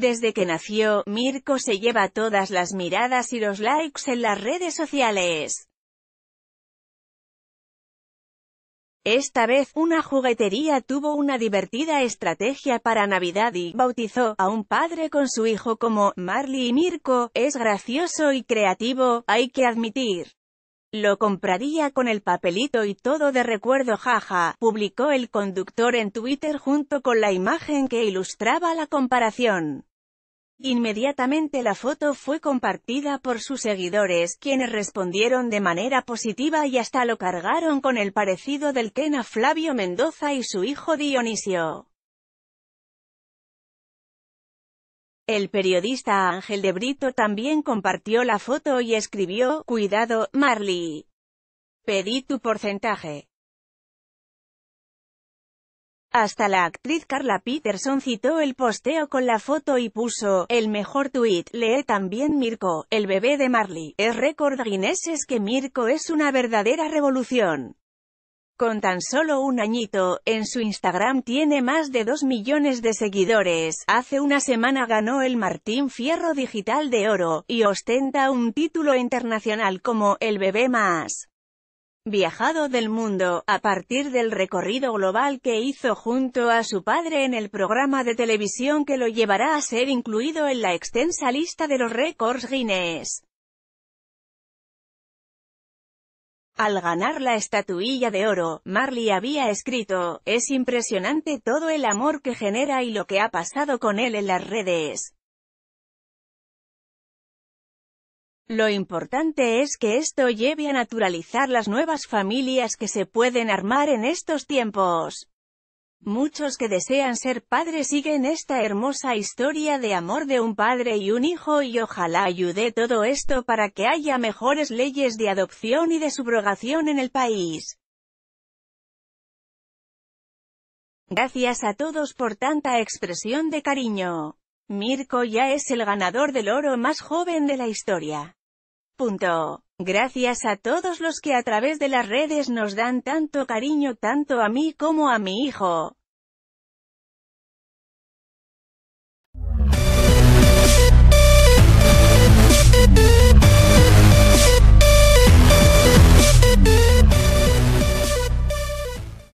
Desde que nació, Mirko se lleva todas las miradas y los likes en las redes sociales. Esta vez, una juguetería tuvo una divertida estrategia para Navidad y bautizó a un padre con su hijo como Marley y Mirko, es gracioso y creativo, hay que admitir. Lo compraría con el papelito y todo de recuerdo jaja, publicó el conductor en Twitter junto con la imagen que ilustraba la comparación. Inmediatamente la foto fue compartida por sus seguidores, quienes respondieron de manera positiva y hasta lo cargaron con el parecido del Ken a Flavio Mendoza y su hijo Dionisio. El periodista Ángel de Brito también compartió la foto y escribió, Cuidado, Marley. Pedí tu porcentaje. Hasta la actriz Carla Peterson citó el posteo con la foto y puso, el mejor tuit, lee también Mirko, el bebé de Marley, es récord Guinness es que Mirko es una verdadera revolución. Con tan solo un añito, en su Instagram tiene más de 2 millones de seguidores, hace una semana ganó el Martín Fierro Digital de Oro, y ostenta un título internacional como, el bebé más viajado del mundo, a partir del recorrido global que hizo junto a su padre en el programa de televisión que lo llevará a ser incluido en la extensa lista de los récords Guinness. Al ganar la estatuilla de oro, Marley había escrito, es impresionante todo el amor que genera y lo que ha pasado con él en las redes. Lo importante es que esto lleve a naturalizar las nuevas familias que se pueden armar en estos tiempos. Muchos que desean ser padres siguen esta hermosa historia de amor de un padre y un hijo y ojalá ayude todo esto para que haya mejores leyes de adopción y de subrogación en el país. Gracias a todos por tanta expresión de cariño. Mirko ya es el ganador del oro más joven de la historia. Punto. Gracias a todos los que a través de las redes nos dan tanto cariño tanto a mí como a mi hijo.